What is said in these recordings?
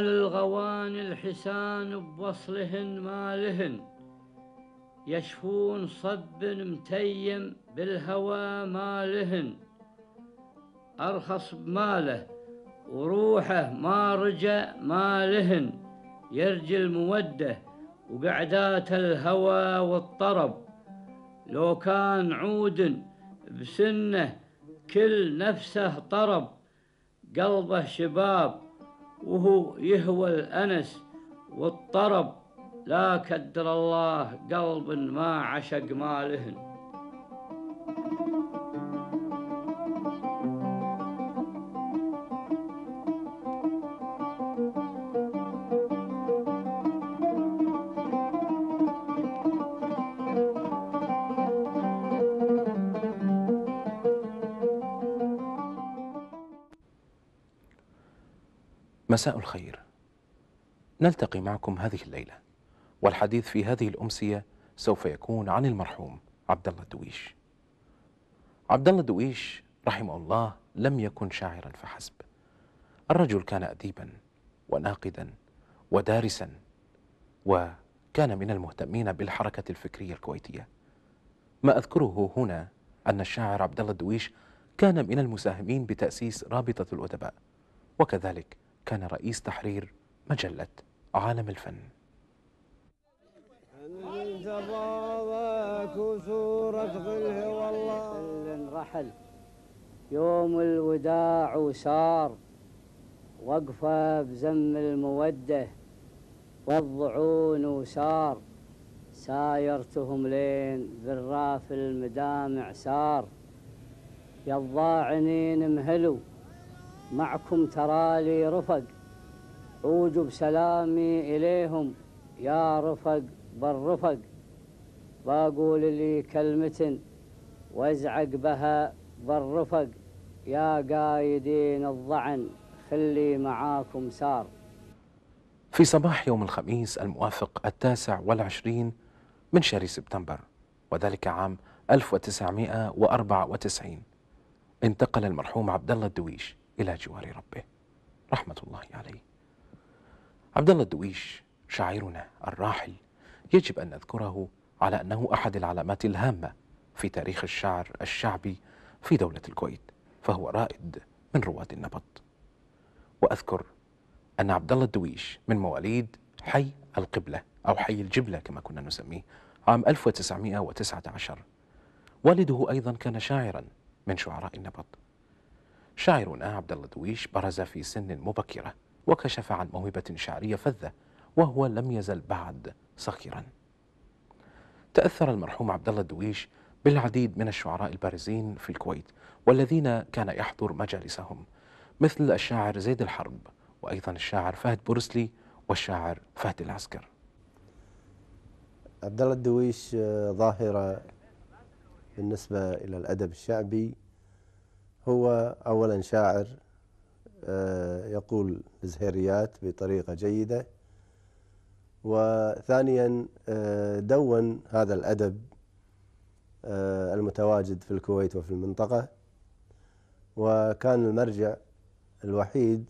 مال الغوان الحسان بوصلهن مالهن يشفون صب متيم بالهوى مالهن أرخص بماله وروحه ما رجع مالهن يرجي المودة وقعدات الهوى والطرب لو كان عود بسنه كل نفسه طرب قلبه شباب وهو يهوى الأنس والطرب لا كدر الله قلب ما عشق مالهن مساء الخير نلتقي معكم هذه الليلة والحديث في هذه الأمسية سوف يكون عن المرحوم عبد الله دويش عبد الله دويش رحمه الله لم يكن شاعرا فحسب الرجل كان أديبا وناقدا ودارسا وكان من المهتمين بالحركة الفكرية الكويتية ما أذكره هنا أن الشاعر عبد الله الدويش كان من المساهمين بتأسيس رابطة الأدباء وكذلك كان رئيس تحرير مجلة عالم الفن رحل يوم الوداع وسار وقفة بزم المودة والضعون وسار سايرتهم لين بالراف المدامع سار يا الضاعنين مهلوا معكم ترالي رفق اوجب سلامي إليهم يا رفق بالرفق بقول لي كلمة وازعق بها بالرفق يا قايدين الظعن خلي معاكم سار في صباح يوم الخميس الموافق التاسع والعشرين من شهر سبتمبر وذلك عام 1994 انتقل المرحوم عبد الله الدويش إلى جوار ربه رحمة الله عليه عبد الله الدويش شاعرنا الراحل يجب أن نذكره على أنه أحد العلامات الهامة في تاريخ الشعر الشعبي في دولة الكويت فهو رائد من رواد النبط وأذكر أن عبد الله الدويش من مواليد حي القبلة أو حي الجبلة كما كنا نسميه عام 1919 والده أيضا كان شاعرا من شعراء النبط شاعرنا عبد الله دويش برز في سن مبكرة وكشف عن موهبة شعرية فذة وهو لم يزل بعد صغيرا تأثر المرحوم عبد الله دويش بالعديد من الشعراء البارزين في الكويت والذين كان يحضر مجالسهم مثل الشاعر زيد الحرب وأيضا الشاعر فهد بورسلي والشاعر فهد العسكر عبد الله الدويش آه، ظاهرة بالنسبة إلى الأدب الشعبي هو أولا شاعر آه، يقول زهريات بطريقة جيدة وثانيا آه، دون هذا الأدب آه، المتواجد في الكويت وفي المنطقة وكان المرجع الوحيد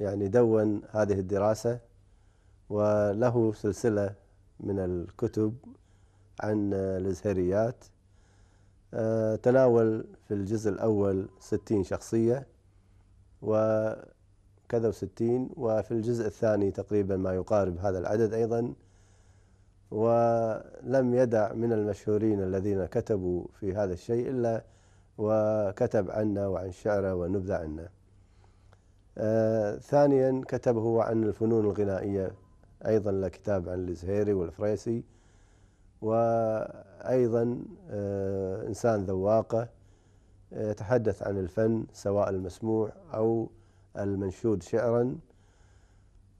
يعني دون هذه الدراسة وله سلسلة من الكتب عن الازهريات آه، تناول في الجزء الأول ستين شخصية وكذا وستين وفي الجزء الثاني تقريبا ما يقارب هذا العدد أيضا ولم يدع من المشهورين الذين كتبوا في هذا الشيء إلا وكتب عنا وعن شعره ونبذة عنا آه ثانيا كتبه عن الفنون الغنائية أيضا له كتاب عن الزهيري والفريسي و أيضا آه، إنسان ذواقة آه، يتحدث عن الفن سواء المسموع أو المنشود شعرا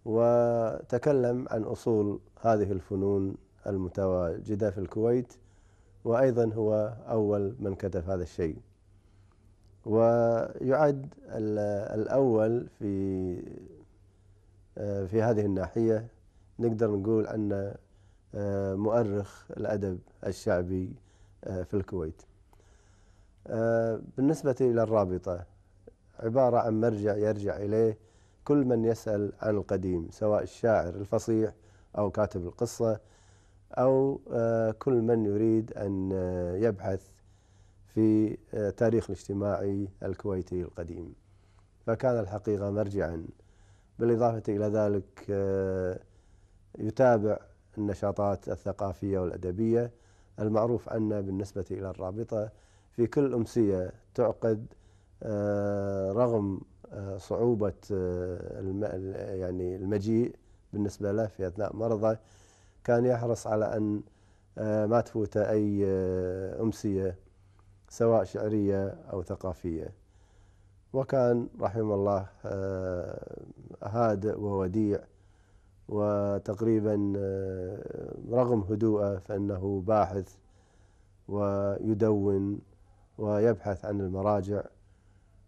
وتكلم عن أصول هذه الفنون المتواجدة في الكويت وأيضا هو أول من كتب هذا الشيء ويعد الأول في آه، في هذه الناحية نقدر نقول أن آه، مؤرخ الأدب الشعبي آه، في الكويت آه، بالنسبة إلى الرابطة عبارة عن مرجع يرجع إليه كل من يسأل عن القديم سواء الشاعر الفصيح أو كاتب القصة أو كل من يريد أن يبحث في تاريخ الاجتماعي الكويتي القديم فكان الحقيقة مرجعا بالإضافة إلى ذلك يتابع النشاطات الثقافية والأدبية المعروف عنا بالنسبة إلى الرابطة في كل أمسية تعقد آه، رغم آه، صعوبة آه، يعني المجيء بالنسبة له في أثناء مرضه كان يحرص على أن ما تفوته أي أمسية سواء شعرية أو ثقافية وكان رحمه الله هادئ ووديع وتقريبا آه، رغم هدوءه فانه باحث ويدون ويبحث عن المراجع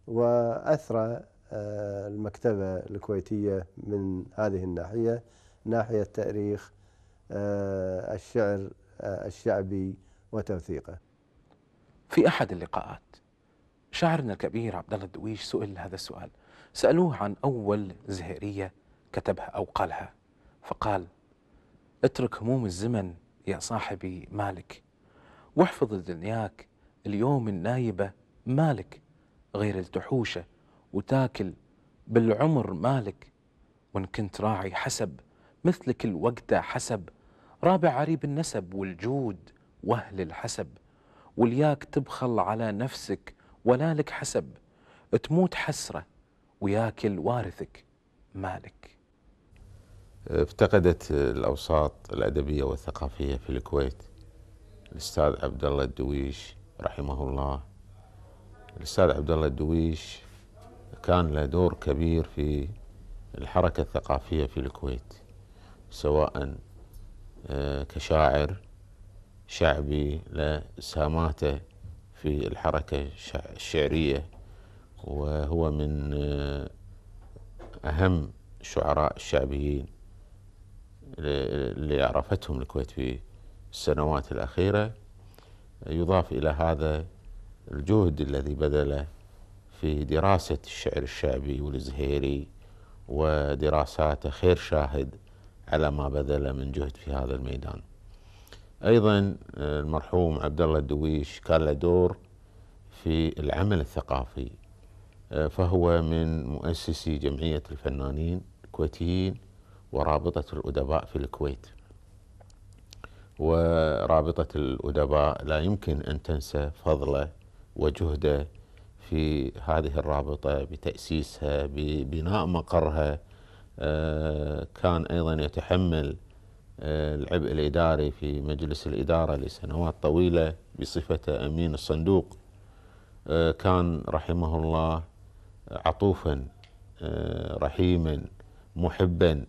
واثرى آه، المكتبه الكويتيه من هذه الناحيه ناحيه تاريخ آه، الشعر الشعبي وتوثيقه. في احد اللقاءات شاعرنا الكبير عبد الله الدويش سئل هذا السؤال، سالوه عن اول زهيريه كتبها او قالها. فقال اترك هموم الزمن يا صاحبي مالك واحفظ دنياك اليوم النايبة مالك غير التحوشة وتاكل بالعمر مالك وإن كنت راعي حسب مثلك الوقت حسب رابع عريب النسب والجود وأهل الحسب ولياك تبخل على نفسك ولا لك حسب تموت حسرة وياكل وارثك مالك افتقدت الاوساط الادبيه والثقافيه في الكويت الاستاذ عبد الله الدويش رحمه الله الاستاذ عبد الله الدويش كان له دور كبير في الحركه الثقافيه في الكويت سواء آه، كشاعر شعبي لساماته في الحركه الشعريه وهو من آه، اهم شعراء الشعبيين اللي عرفتهم الكويت في السنوات الأخيرة يضاف إلى هذا الجهد الذي بذله في دراسة الشعر الشعبي والزهيري ودراساته خير شاهد على ما بذل من جهد في هذا الميدان أيضا المرحوم عبد الله الدويش كان له دور في العمل الثقافي فهو من مؤسسي جمعية الفنانين الكويتيين ورابطة الأدباء في الكويت ورابطة الأدباء لا يمكن أن تنسى فضله وجهده في هذه الرابطة بتأسيسها ببناء مقرها آه، كان أيضا يتحمل آه، العبء الإداري في مجلس الإدارة لسنوات طويلة بصفته أمين الصندوق آه، كان رحمه الله عطوفا رحيما محبا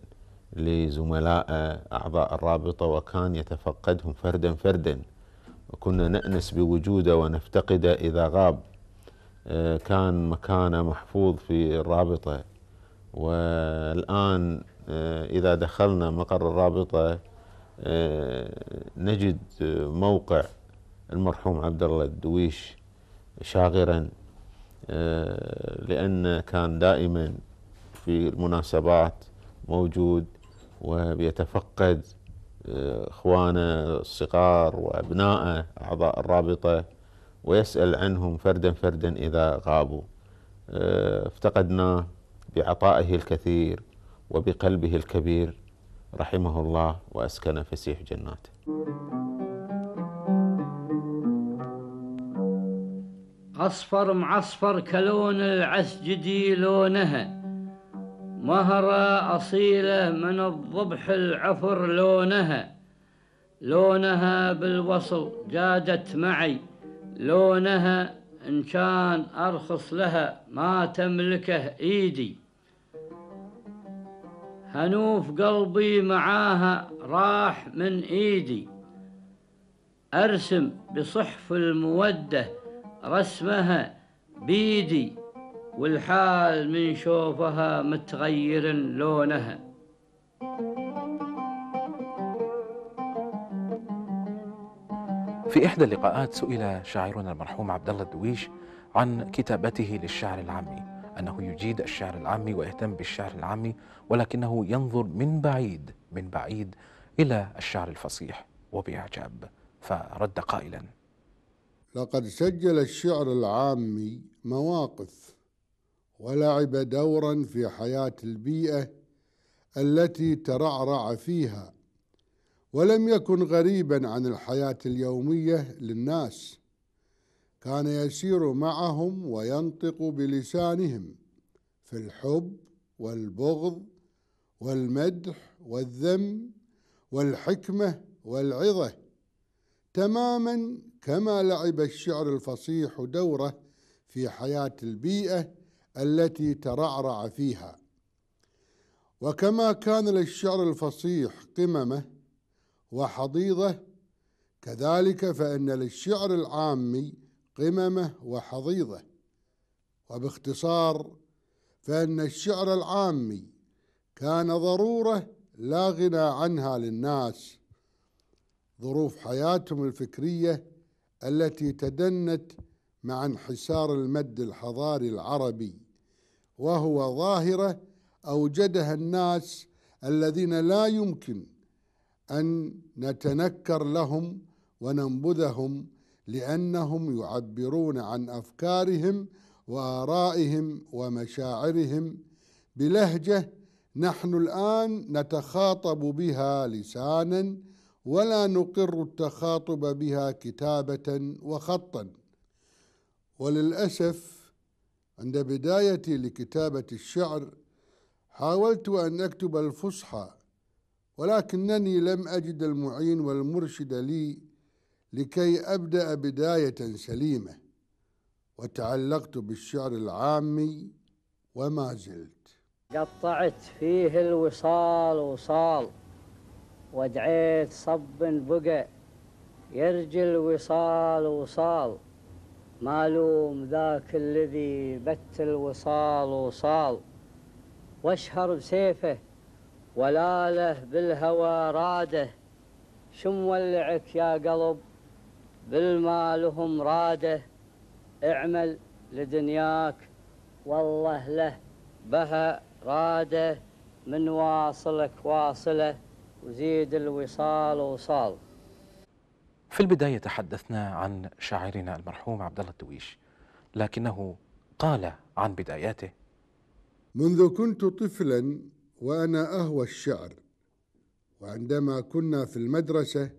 لزملاء آه، أعضاء الرابطة وكان يتفقدهم فردا فردا وكنا نأنس بوجوده ونفتقده إذا غاب آه، كان مكانه محفوظ في الرابطة والآن آه، إذا دخلنا مقر الرابطة نجد موقع المرحوم عبد الله الدويش شاغرا لأنه كان دائما في المناسبات موجود ويتفقد آه، اخوانه الصغار وابنائه اعضاء الرابطه ويسال عنهم فردا فردا اذا غابوا آه، افتقدناه بعطائه الكثير وبقلبه الكبير رحمه الله واسكن فسيح جناته. اصفر معصفر كلون العسجدي لونها مهرة أصيلة من الضبح العفر لونها لونها بالوصل جادت معي لونها إن كان أرخص لها ما تملكه إيدي هنوف قلبي معاها راح من إيدي أرسم بصحف المودة رسمها بيدي والحال من شوفها متغير لونها في إحدى اللقاءات سئل شاعرنا المرحوم عبد الله الدويش عن كتابته للشعر العامي أنه يجيد الشعر العامي ويهتم بالشعر العامي ولكنه ينظر من بعيد من بعيد إلى الشعر الفصيح وبإعجاب فرد قائلا لقد سجل الشعر العامي مواقف ولعب دورا في حياه البيئه التي ترعرع فيها ولم يكن غريبا عن الحياه اليوميه للناس كان يسير معهم وينطق بلسانهم في الحب والبغض والمدح والذم والحكمه والعظه تماما كما لعب الشعر الفصيح دوره في حياه البيئه التي ترعرع فيها وكما كان للشعر الفصيح قممه وحضيضه كذلك فان للشعر العامي قممه وحضيضه وباختصار فان الشعر العامي كان ضروره لا غنى عنها للناس ظروف حياتهم الفكريه التي تدنت مع انحسار المد الحضاري العربي وهو ظاهرة أوجدها الناس الذين لا يمكن أن نتنكر لهم وننبذهم لأنهم يعبرون عن أفكارهم وآرائهم ومشاعرهم بلهجة نحن الآن نتخاطب بها لسانا ولا نقر التخاطب بها كتابة وخطا وللأسف عند بدايتي لكتابة الشعر حاولت أن أكتب الفصحى ولكنني لم أجد المعين والمرشد لي لكي أبدأ بداية سليمة وتعلقت بالشعر العامي وما زلت قطعت فيه الوصال وصال ودعيت صب بقى يرجل وصال وصال مالوم ذاك الذي بت الوصال وصال واشهر بسيفه ولا له بالهوى راده شو مولعك يا قلب بالما لهم راده اعمل لدنياك والله له بها راده من واصلك واصله وزيد الوصال وصال في البداية تحدثنا عن شاعرنا المرحوم عبد الله الدويش لكنه قال عن بداياته منذ كنت طفلا وأنا أهوى الشعر وعندما كنا في المدرسة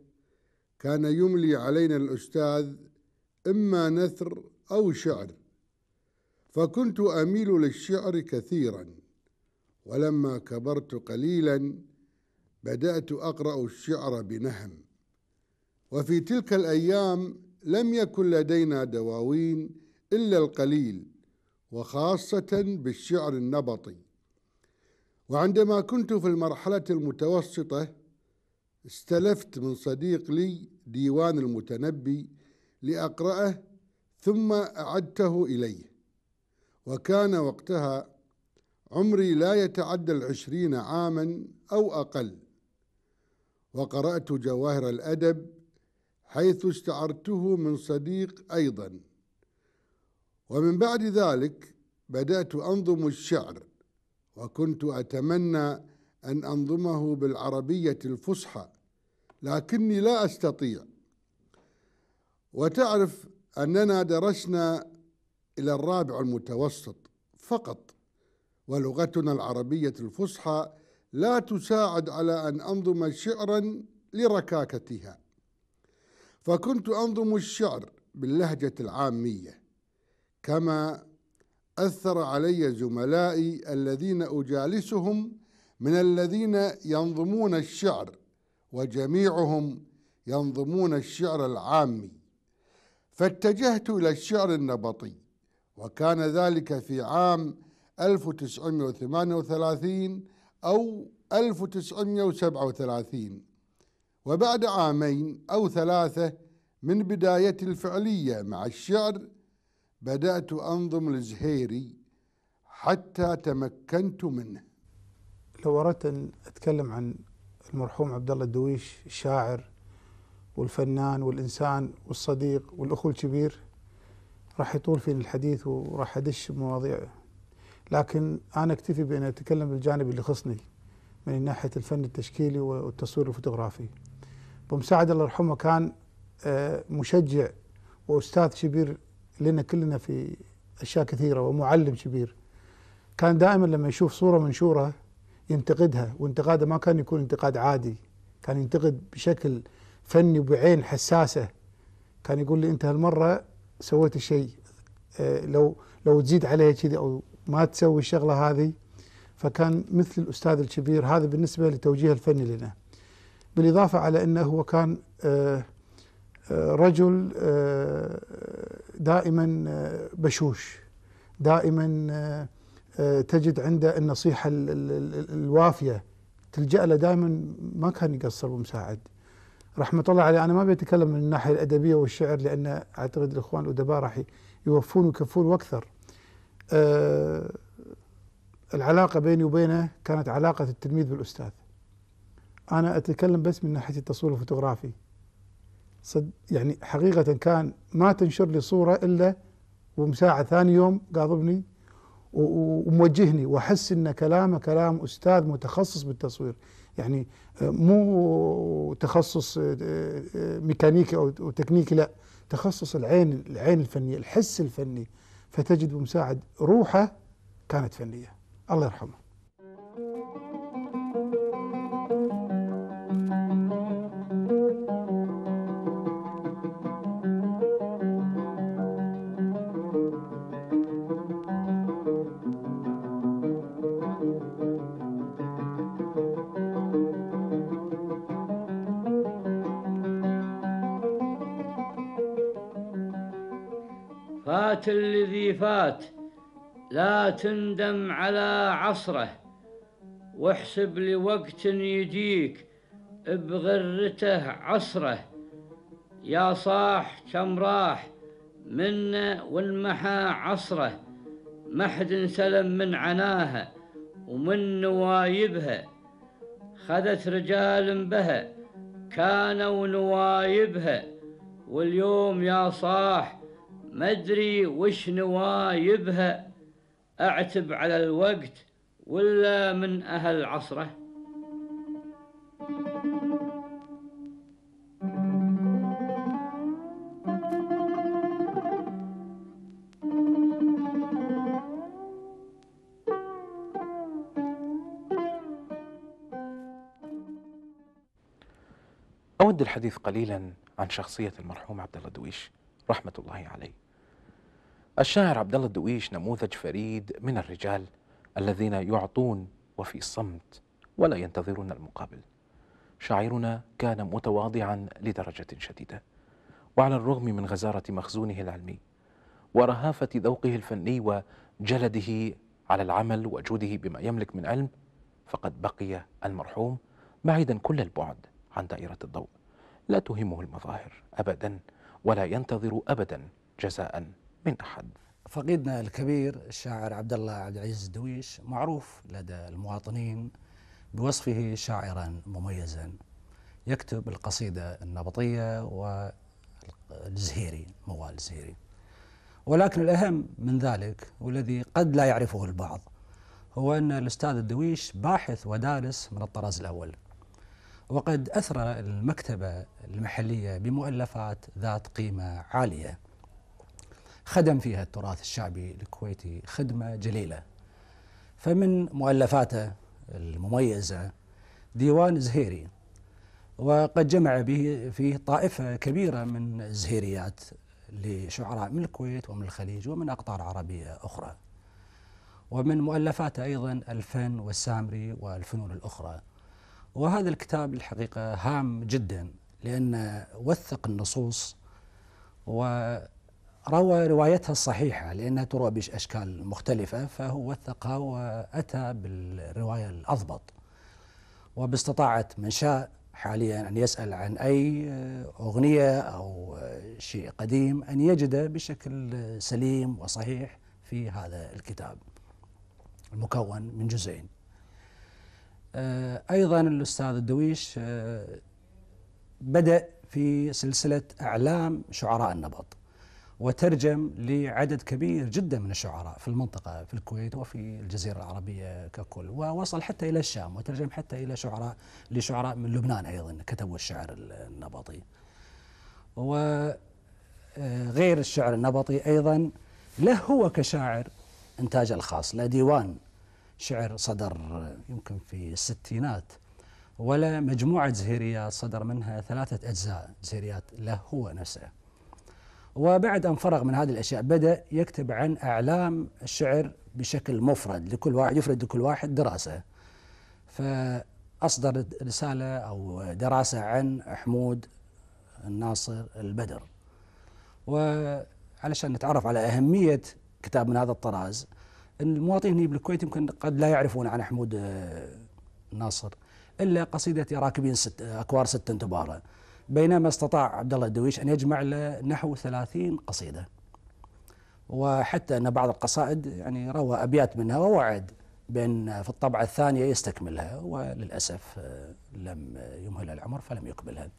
كان يملي علينا الأستاذ إما نثر أو شعر فكنت أميل للشعر كثيرا ولما كبرت قليلا بدأت أقرأ الشعر بنهم وفي تلك الايام لم يكن لدينا دواوين الا القليل وخاصه بالشعر النبطي وعندما كنت في المرحله المتوسطه استلفت من صديق لي ديوان المتنبي لاقراه ثم اعدته اليه وكان وقتها عمري لا يتعدى العشرين عاما او اقل وقرات جواهر الادب حيث استعرته من صديق أيضا ومن بعد ذلك بدأت أنظم الشعر وكنت أتمنى أن أنظمه بالعربية الفصحى لكني لا أستطيع وتعرف أننا درسنا إلى الرابع المتوسط فقط ولغتنا العربية الفصحى لا تساعد على أن أنظم شعرا لركاكتها فكنت أنظم الشعر باللهجة العامية كما أثر علي زملائي الذين أجالسهم من الذين ينظمون الشعر وجميعهم ينظمون الشعر العامي فاتجهت إلى الشعر النبطي وكان ذلك في عام 1938 أو 1937 وبعد عامين أو ثلاثة من بدايتي الفعلية مع الشعر بدأت أنظم لزهيري حتى تمكنت منه لو أردت أن أتكلم عن المرحوم عبد الله الدويش الشاعر والفنان والإنسان والصديق والأخو الكبير راح يطول فيني الحديث وراح أدش بمواضيع لكن أنا أكتفي بأن أتكلم بالجانب اللي خصني من ناحية الفن التشكيلي والتصوير الفوتوغرافي مساعد الله يرحمه كان آه، مشجع واستاذ كبير لنا كلنا في اشياء كثيره ومعلم كبير كان دائما لما يشوف صوره منشوره ينتقدها وانتقاده ما كان يكون انتقاد عادي كان ينتقد بشكل فني وبعين حساسه كان يقول لي انت هالمره سويت شيء آه، لو لو تزيد عليه كذي او ما تسوي الشغله هذه فكان مثل الاستاذ الكبير هذا بالنسبه لتوجيه الفني لنا بالإضافة على أنه هو كان آه، آه، رجل آه، دائما بشوش دائما تجد عنده النصيحة الوافية تلجأ له دائما ما كان يقصر ومساعد رحمة الله عليه أنا ما بيتكلم من الناحية الأدبية والشعر لأن أعتقد الإخوان الأدباء راح يوفون ويكفون وأكثر العلاقة بيني وبينه كانت علاقة التلميذ بالأستاذ أنا أتكلم بس من ناحية التصوير الفوتوغرافي صد يعني حقيقة كان ما تنشر لي صورة إلا ومساعة ثاني يوم قاضبني وموجهني وأحس أن كلامه كلام أستاذ متخصص بالتصوير يعني مو تخصص آه، آه، ميكانيكي أو تكنيكي لا تخصص العين العين الفنية الحس الفني فتجد بمساعد روحه كانت فنية الله يرحمه تندم على عصره واحسب لوقت يجيك بغرته عصره يا صاح كم راح منا والمحا عصره ما حد سلم من عناها ومن نوايبها خذت رجال بها كانوا نوايبها واليوم يا صاح مدري وش نوايبها أعتب على الوقت ولا من أهل عصره أود الحديث قليلا عن شخصية المرحوم عبد الله دويش رحمة الله عليه الشاعر عبد الله الدويش نموذج فريد من الرجال الذين يعطون وفي صمت ولا ينتظرون المقابل شاعرنا كان متواضعا لدرجة شديدة وعلى الرغم من غزارة مخزونه العلمي ورهافة ذوقه الفني وجلده على العمل وجوده بما يملك من علم فقد بقي المرحوم بعيدا كل البعد عن دائرة الضوء لا تهمه المظاهر أبدا ولا ينتظر أبدا جزاء من أحد فقيدنا الكبير الشاعر عبد الله عبد العزيز الدويش معروف لدى المواطنين بوصفه شاعرا مميزا يكتب القصيدة النبطية والزهيري موال الزهيري ولكن الأهم من ذلك والذي قد لا يعرفه البعض هو أن الأستاذ الدويش باحث ودارس من الطراز الأول وقد أثرى المكتبة المحلية بمؤلفات ذات قيمة عالية خدم فيها التراث الشعبي الكويتي خدمة جليلة فمن مؤلفاته المميزة ديوان زهيري وقد جمع به فيه طائفة كبيرة من الزهيريات لشعراء من الكويت ومن الخليج ومن أقطار عربية أخرى ومن مؤلفاته أيضا الفن والسامري والفنون الأخرى وهذا الكتاب الحقيقة هام جدا لأن وثق النصوص و روى روايتها الصحيحة لأنها تروى بأشكال مختلفة فهو وثقها وأتى بالرواية الأضبط وباستطاعة من شاء حاليا أن يسأل عن أي أغنية أو شيء قديم أن يجده بشكل سليم وصحيح في هذا الكتاب المكون من جزئين آه، أيضا الأستاذ الدويش آه، بدأ في سلسلة أعلام شعراء النبط وترجم لعدد كبير جدا من الشعراء في المنطقة في الكويت وفي الجزيرة العربية ككل ووصل حتى إلى الشام وترجم حتى إلى شعراء لشعراء من لبنان أيضا كتبوا الشعر النبطي وغير آه، الشعر النبطي أيضا له هو كشاعر إنتاج الخاص لا ديوان شعر صدر يمكن في الستينات ولا مجموعة زهيريات صدر منها ثلاثة أجزاء زهيريات له هو نفسه وبعد أن فرغ من هذه الأشياء بدأ يكتب عن أعلام الشعر بشكل مفرد لكل واحد يفرد لكل واحد دراسة فأصدر رسالة أو دراسة عن حمود الناصر البدر وعلشان نتعرف على أهمية كتاب من هذا الطراز المواطنين هنا بالكويت يمكن قد لا يعرفون عن حمود الناصر آه، إلا قصيدة راكبين ست أكوار ست انتباره بينما استطاع عبد الله الدويش أن يجمع له نحو 30 قصيدة وحتى أن بعض القصائد يعني روى أبيات منها ووعد بأن في الطبعة الثانية يستكملها وللأسف آه، لم يمهل العمر فلم يقبلها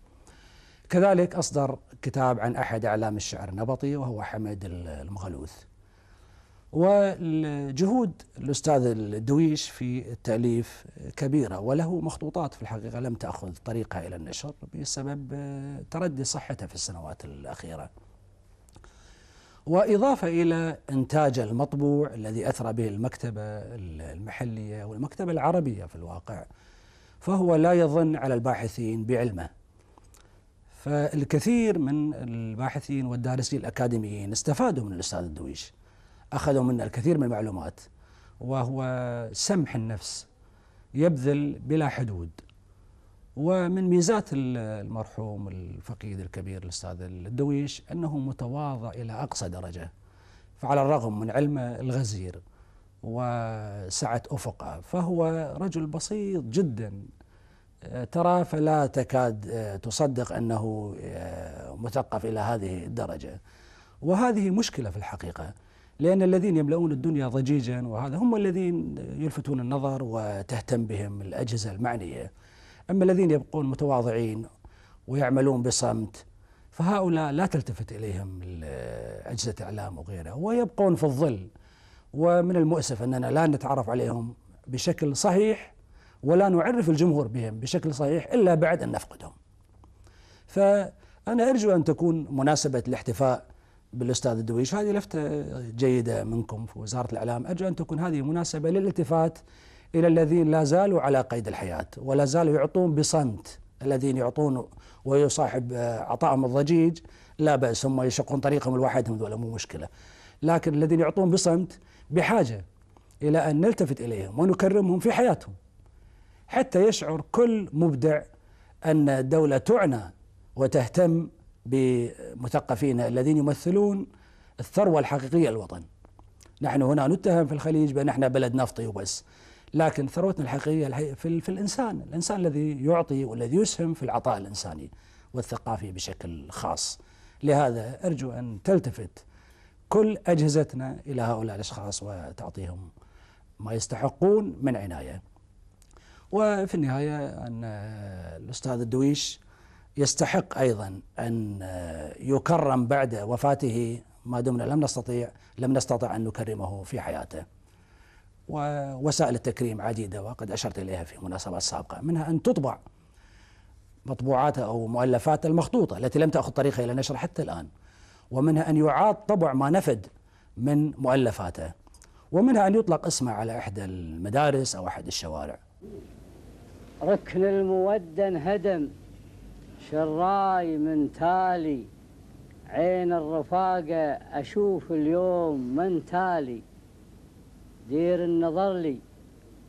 كذلك أصدر كتاب عن أحد أعلام الشعر النبطي وهو حمد المغلوث وجهود الأستاذ الدويش في التأليف كبيرة وله مخطوطات في الحقيقة لم تأخذ طريقها إلى النشر بسبب آه، تردي صحته في السنوات الأخيرة وإضافة إلى إنتاج المطبوع الذي أثرى به المكتبة المحلية والمكتبة العربية في الواقع فهو لا يظن على الباحثين بعلمه فالكثير من الباحثين والدارسين الأكاديميين استفادوا من الأستاذ الدويش أخذوا منا الكثير من المعلومات وهو سمح النفس يبذل بلا حدود ومن ميزات المرحوم الفقيد الكبير الأستاذ الدويش أنه متواضع إلى أقصى درجة فعلى الرغم من علمه الغزير وسعة أفقه فهو رجل بسيط جدا آه، ترى فلا تكاد آه، تصدق أنه آه، مثقف إلى هذه الدرجة وهذه مشكلة في الحقيقة لأن الذين يملؤون الدنيا ضجيجا وهذا هم الذين يلفتون النظر وتهتم بهم الأجهزة المعنية أما الذين يبقون متواضعين ويعملون بصمت فهؤلاء لا تلتفت إليهم أجهزة الإعلام وغيرها ويبقون في الظل ومن المؤسف أننا لا نتعرف عليهم بشكل صحيح ولا نعرف الجمهور بهم بشكل صحيح إلا بعد أن نفقدهم فأنا أرجو أن تكون مناسبة الاحتفاء بالاستاذ الدويش هذه لفته جيده منكم في وزاره الاعلام ارجو ان تكون هذه مناسبه للالتفات الى الذين لا زالوا على قيد الحياه ولا زالوا يعطون بصمت الذين يعطون ويصاحب آه، عطائهم الضجيج لا باس هم يشقون طريقهم لوحدهم ذولا مو مشكله لكن الذين يعطون بصمت بحاجه الى ان نلتفت اليهم ونكرمهم في حياتهم حتى يشعر كل مبدع ان الدوله تعنى وتهتم بمثقفين الذين يمثلون الثروة الحقيقية للوطن نحن هنا نتهم في الخليج بأن احنا بلد نفطي وبس لكن ثروتنا الحقيقية في, في الإنسان الإنسان الذي يعطي والذي يسهم في العطاء الإنساني والثقافي بشكل خاص لهذا أرجو أن تلتفت كل أجهزتنا إلى هؤلاء الأشخاص وتعطيهم ما يستحقون من عناية وفي النهاية أن الأستاذ الدويش يستحق أيضا أن آه، يكرم بعد وفاته ما دمنا لم نستطيع لم نستطع أن نكرمه في حياته ووسائل التكريم عديدة وقد أشرت إليها في مناسبات سابقة منها أن تطبع مطبوعاته أو مؤلفاته المخطوطة التي لم تأخذ طريقها إلى نشر حتى الآن ومنها أن يعاد طبع ما نفد من مؤلفاته ومنها أن يطلق اسمه على إحدى المدارس أو أحد الشوارع ركن المودة انهدم شراي من تالي عين الرفاقة أشوف اليوم من تالي دير النظر لي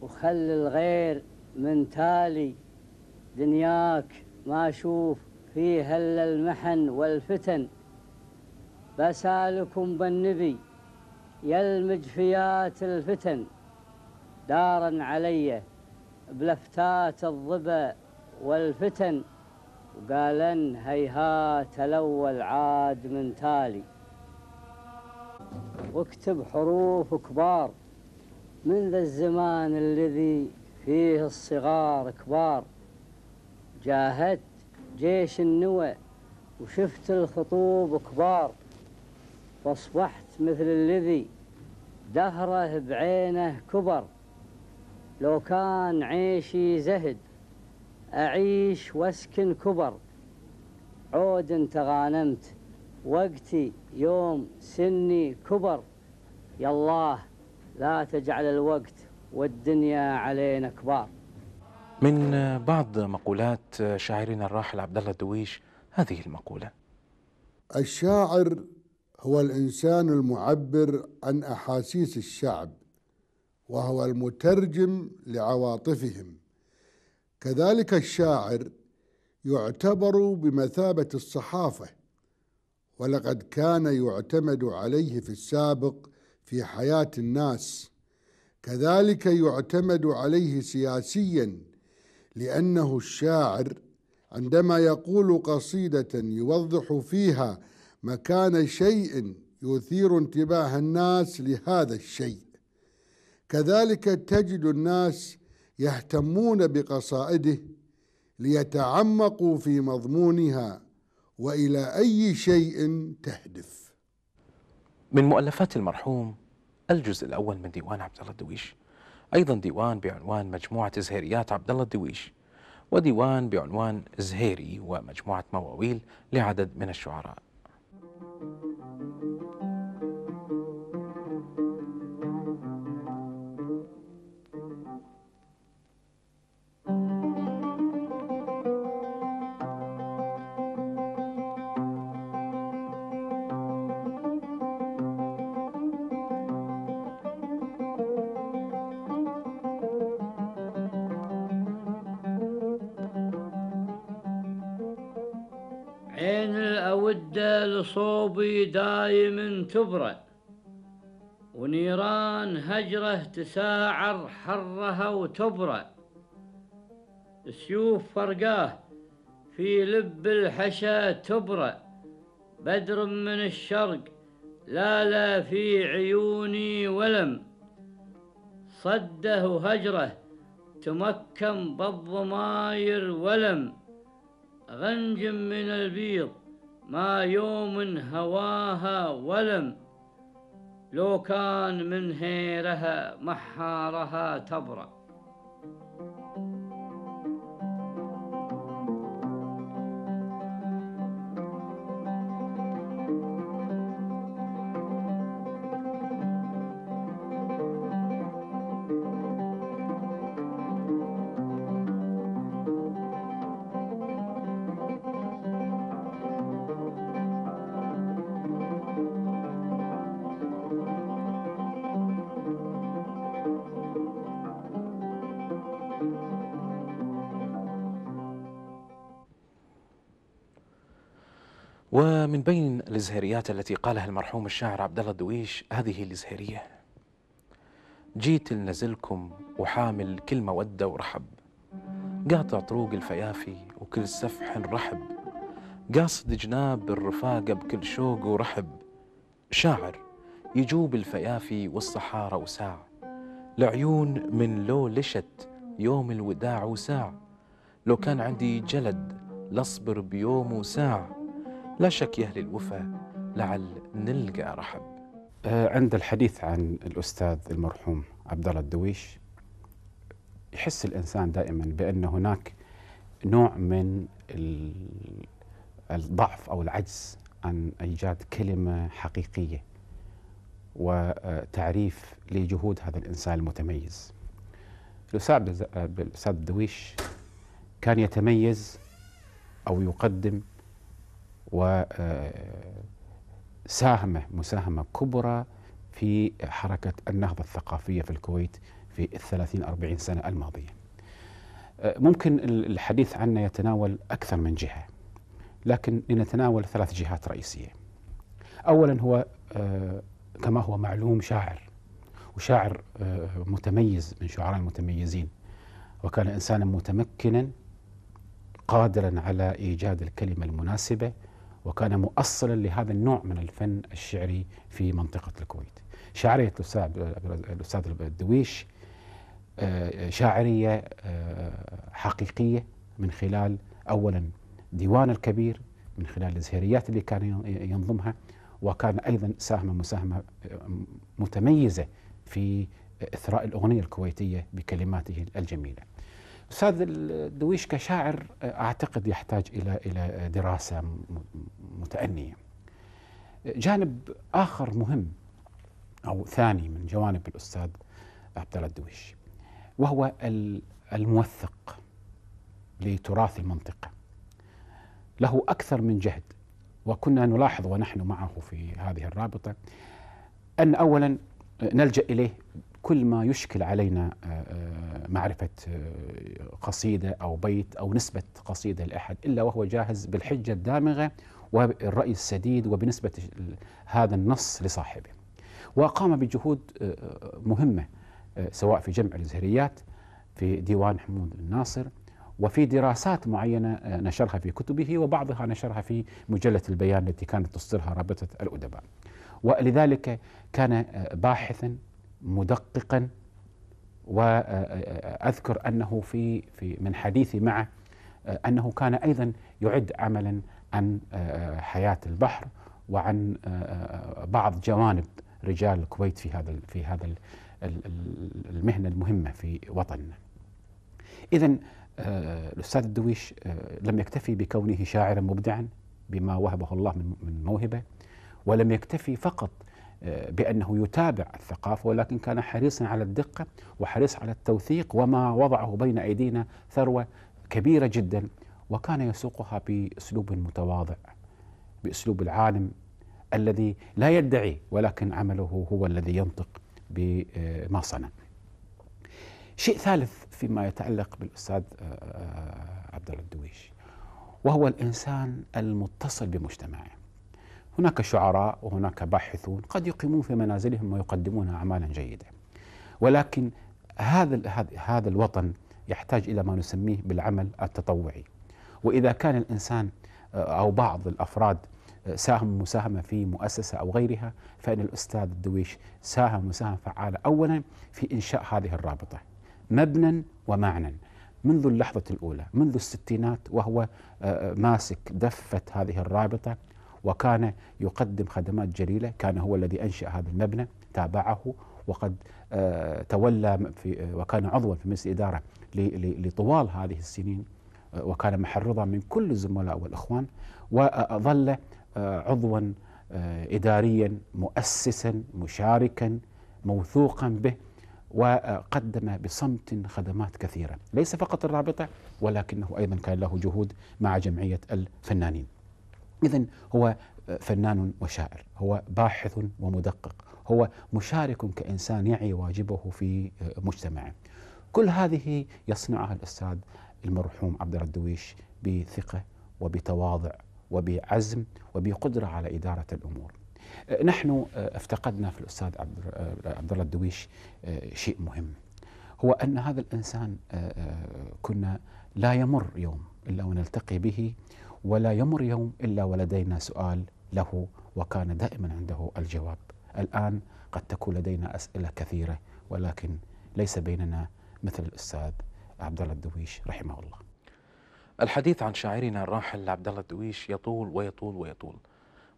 وخل الغير من تالي دنياك ما أشوف فيها إلا المحن والفتن بسالكم بالنبي يا المجفيات الفتن دارا علي بلفتات الظبا والفتن وقالن هيهات الأول عاد من تالي واكتب حروف كبار من ذا الزمان الذي فيه الصغار كبار جاهدت جيش النوى وشفت الخطوب كبار فاصبحت مثل الذي دهره بعينه كبر لو كان عيشي زهد أعيش واسكن كبر عود تغانمت وقتي يوم سني كبر يا الله لا تجعل الوقت والدنيا علينا كبار من بعض مقولات شاعرنا الراحل عبد الله الدويش هذه المقولة الشاعر هو الإنسان المعبر عن أحاسيس الشعب وهو المترجم لعواطفهم كذلك الشاعر يعتبر بمثابة الصحافة ولقد كان يعتمد عليه في السابق في حياة الناس كذلك يعتمد عليه سياسيا لأنه الشاعر عندما يقول قصيدة يوضح فيها مكان شيء يثير انتباه الناس لهذا الشيء كذلك تجد الناس يهتمون بقصائده ليتعمقوا في مضمونها والى اي شيء تهدف. من مؤلفات المرحوم الجزء الاول من ديوان عبد الله الدويش، ايضا ديوان بعنوان مجموعه زهيريات عبد الله الدويش، وديوان بعنوان زهيري ومجموعه مواويل لعدد من الشعراء. thank you دايم تبرأ ونيران هجره تساعر حرها وتبرى سيوف فرقاه في لب الحشا تبرأ بدر من الشرق لا لا في عيوني ولم صده هجره تمكن بالضماير ولم غنج من البيض ما يوم هواها ولم لو كان من هيرها محارها تبرأ ومن بين الازهريات التي قالها المرحوم الشاعر عبد الله الدويش هذه الازهريه جيت لنزلكم وحامل كل مودة ورحب قاطع طروق الفيافي وكل سفح رحب قاصد جناب الرفاقة بكل شوق ورحب شاعر يجوب الفيافي والصحارى وساع لعيون من لو لشت يوم الوداع وساع لو كان عندي جلد لاصبر بيوم وساع لا شك يا أهل الوفا لعل نلقى رحب آه، عند الحديث عن الأستاذ المرحوم عبد الله الدويش يحس الإنسان دائما بأن هناك نوع من الضعف أو العجز عن إيجاد كلمة حقيقية وتعريف لجهود هذا الإنسان المتميز الأستاذ الدويش كان يتميز أو يقدم وساهم مساهمة كبرى في حركة النهضة الثقافية في الكويت في الثلاثين أربعين سنة الماضية ممكن الحديث عنه يتناول أكثر من جهة لكن لنتناول ثلاث جهات رئيسية أولا هو آه، كما هو معلوم شاعر وشاعر آه، متميز من شعراء المتميزين وكان إنسانا متمكنا قادرا على إيجاد الكلمة المناسبة وكان مؤصلا لهذا النوع من الفن الشعري في منطقة الكويت شعرية الأستاذ الدويش آه، شاعرية آه، حقيقية من خلال أولا ديوان الكبير من خلال الزهريات اللي كان ينظمها وكان أيضا ساهم مساهمة آه، متميزة في إثراء الأغنية الكويتية بكلماته الجميلة استاذ الدويش كشاعر آه، اعتقد يحتاج الى الى دراسه متانيه. جانب اخر مهم او ثاني من جوانب الاستاذ عبد الله الدويش وهو الموثق لتراث المنطقه. له اكثر من جهد وكنا نلاحظ ونحن معه في هذه الرابطه ان اولا آه، نلجا اليه كل ما يشكل علينا آه، آه، معرفة آه، قصيدة أو بيت أو نسبة قصيدة لأحد إلا وهو جاهز بالحجة الدامغة والرأي السديد وبنسبة هذا النص لصاحبه وقام بجهود مهمة سواء في جمع الزهريات في ديوان حمود الناصر وفي دراسات معينة نشرها في كتبه وبعضها نشرها في مجلة البيان التي كانت تصدرها رابطة الأدباء ولذلك كان باحثا مدققا واذكر انه في في من حديثي معه انه كان ايضا يعد عملا عن حياه البحر وعن بعض جوانب رجال الكويت في هذا في هذا المهنه المهمه في وطننا. اذا الاستاذ الدويش لم يكتفي بكونه شاعرا مبدعا بما وهبه الله من موهبه ولم يكتفي فقط بأنه يتابع الثقافة ولكن كان حريصا على الدقة وحريص على التوثيق وما وضعه بين أيدينا ثروة كبيرة جدا وكان يسوقها بأسلوب متواضع بأسلوب العالم الذي لا يدعي ولكن عمله هو الذي ينطق بما صنع شيء ثالث فيما يتعلق بالأستاذ آه، آه، عبد الله الدويش وهو الإنسان المتصل بمجتمعه هناك شعراء وهناك باحثون قد يقيمون في منازلهم ويقدمون أعمالا جيدة ولكن هذا هذا الوطن يحتاج إلى ما نسميه بالعمل التطوعي وإذا كان الإنسان آه، أو بعض الأفراد آه، ساهم مساهمة في مؤسسة أو غيرها فإن الأستاذ الدويش ساهم مساهمة فعالة أولا في إنشاء هذه الرابطة مبنى ومعنى منذ اللحظة الأولى منذ الستينات وهو آه، ماسك دفة هذه الرابطة وكان يقدم خدمات جليلة كان هو الذي أنشأ هذا المبنى تابعه وقد آه، تولى في آه، وكان عضوا في مجلس إدارة لطوال هذه السنين آه، وكان محرضا من كل الزملاء والإخوان وظل عضوا إداريا مؤسسا مشاركا موثوقا به وقدم بصمت خدمات كثيرة ليس فقط الرابطة ولكنه أيضا كان له جهود مع جمعية الفنانين إذا هو آه، فنان وشاعر هو باحث ومدقق هو مشارك كإنسان يعي واجبه في آه، مجتمعه كل هذه يصنعها الأستاذ المرحوم عبد الدويش بثقة وبتواضع وبعزم وبقدرة على إدارة الأمور آه، نحن افتقدنا في الأستاذ عبد الله الدويش شيء مهم هو أن هذا الإنسان كنا لا يمر يوم إلا ونلتقي به ولا يمر يوم إلا ولدينا سؤال له وكان دائما عنده الجواب الآن قد تكون لدينا أسئلة كثيرة ولكن ليس بيننا مثل الأستاذ عبد الله الدويش رحمه الله الحديث عن شاعرنا الراحل عبد الله الدويش يطول ويطول ويطول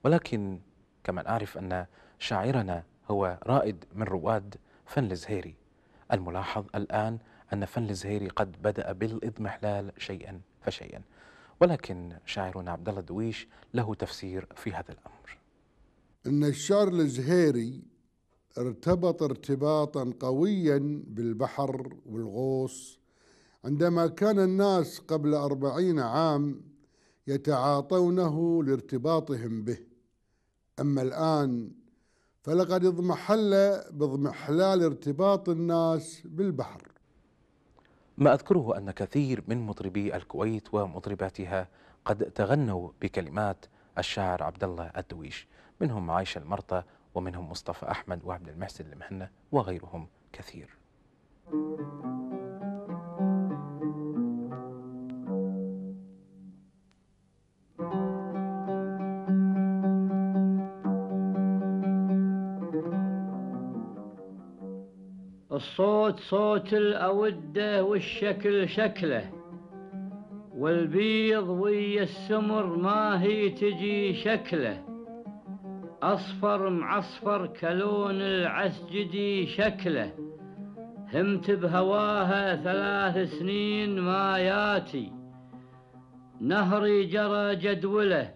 ولكن كما نعرف أن شاعرنا هو رائد من رواد فن الزهيري الملاحظ الآن أن فن الزهيري قد بدأ بالإضمحلال شيئا فشيئا ولكن شاعرنا عبد الله دويش له تفسير في هذا الأمر إن الشعر الزهيري ارتبط ارتباطا قويا بالبحر والغوص عندما كان الناس قبل أربعين عام يتعاطونه لارتباطهم به أما الآن فلقد اضمحل باضمحلال ارتباط الناس بالبحر ما أذكره أن كثير من مطربي الكويت ومطرباتها قد تغنوا بكلمات الشاعر عبد الله الدويش منهم عايشة المرطى ومنهم مصطفى أحمد وعبد المحسن المهنة وغيرهم كثير صوت صوت الأودة والشكل شكله والبيض ويا السمر ما هي تجي شكله أصفر معصفر كلون العسجدي شكله همت بهواها ثلاث سنين ما ياتي نهري جرى جدوله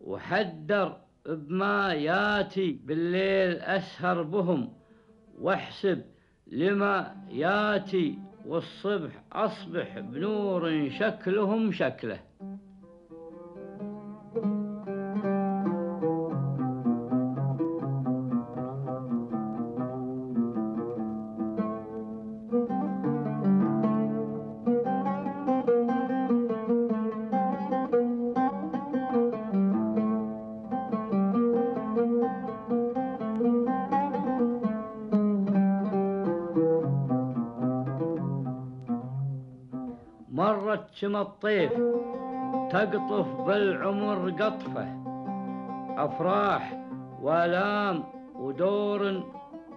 وحدر بما ياتي بالليل أسهر بهم واحسب لما ياتي والصبح أصبح بنور شكلهم شكله شم الطيف تقطف بالعمر قطفة أفراح والام ودور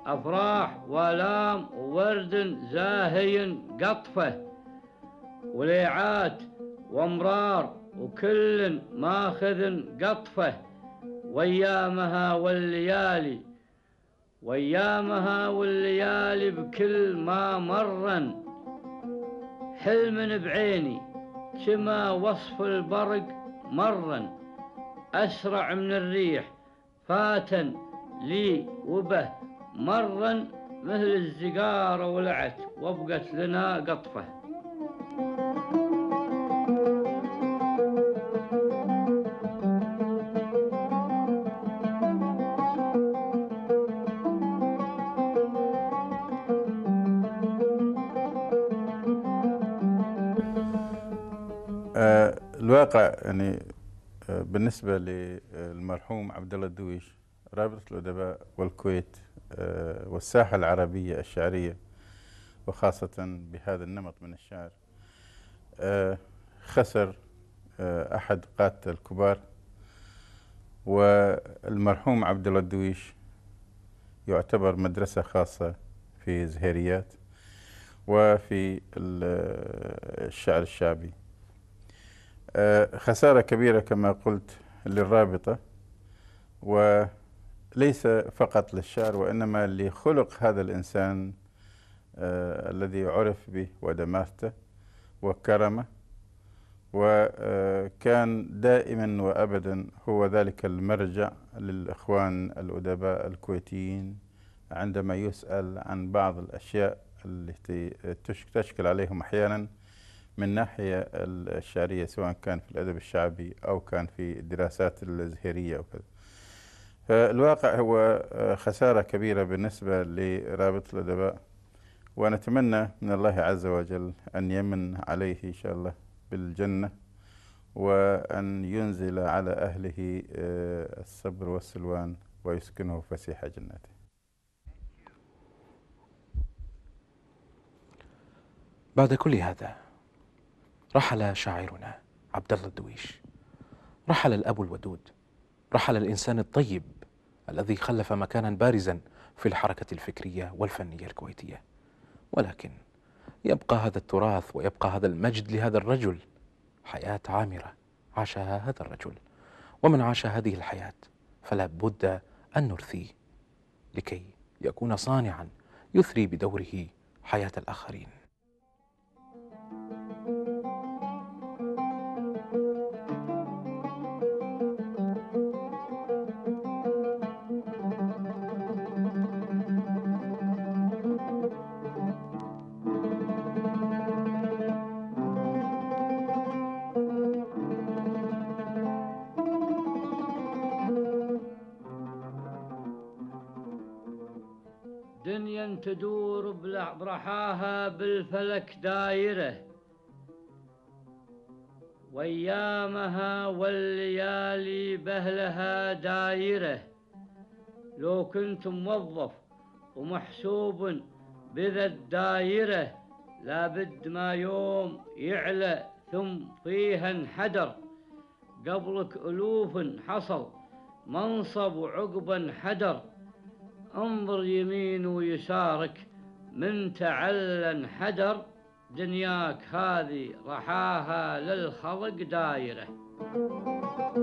أفراح والام وورد زاهي قطفة وليعات وامرار وكل ماخذ قطفة وايامها والليالي وايامها والليالي بكل ما مرن حلم بعيني شما وصف البرق مرا أسرع من الريح فاتا لي وبه مرا مثل الزقارة ولعت وبقت لنا قطفه الواقع يعني آه، بالنسبة للمرحوم عبد الله الدويش رابطة الأدباء والكويت آه، والساحة العربية الشعرية وخاصة بهذا النمط من الشعر آه، خسر أحد قادته الكبار والمرحوم عبد الله الدويش يعتبر مدرسة خاصة في زهيريات وفي الشعر الشعبي آه، خسارة كبيرة كما قلت للرابطة وليس فقط للشعر وإنما لخلق هذا الإنسان آه، الذي عرف به ودماثته وكرمه وكان دائما وابدا هو ذلك المرجع للاخوان الادباء الكويتيين عندما يسال عن بعض الاشياء التي تشكل عليهم احيانا من ناحية الشعرية سواء كان في الأدب الشعبي أو كان في الدراسات الزهيرية وكذا فالواقع هو آه، خسارة كبيرة بالنسبة لرابطة الأدباء ونتمنى من الله عز وجل أن يمن عليه إن شاء الله بالجنة وأن ينزل على أهله آه، الصبر والسلوان ويسكنه فسيح جناته بعد كل هذا رحل شاعرنا عبد الله الدويش رحل الاب الودود رحل الانسان الطيب الذي خلف مكانا بارزا في الحركه الفكريه والفنيه الكويتيه ولكن يبقى هذا التراث ويبقى هذا المجد لهذا الرجل حياه عامره عاشها هذا الرجل ومن عاش هذه الحياه فلا بد ان نرثيه لكي يكون صانعا يثري بدوره حياه الاخرين ضحاها بالفلك دايره وايامها والليالي بهلها دايره لو كنت موظف ومحسوب بذا الدايره لابد ما يوم يعلى ثم فيها انحدر قبلك ألوف حصل منصب وعقبا حدر انظر يمين ويسارك من تعلن حدر دنياك هذه رحاها للخلق دايره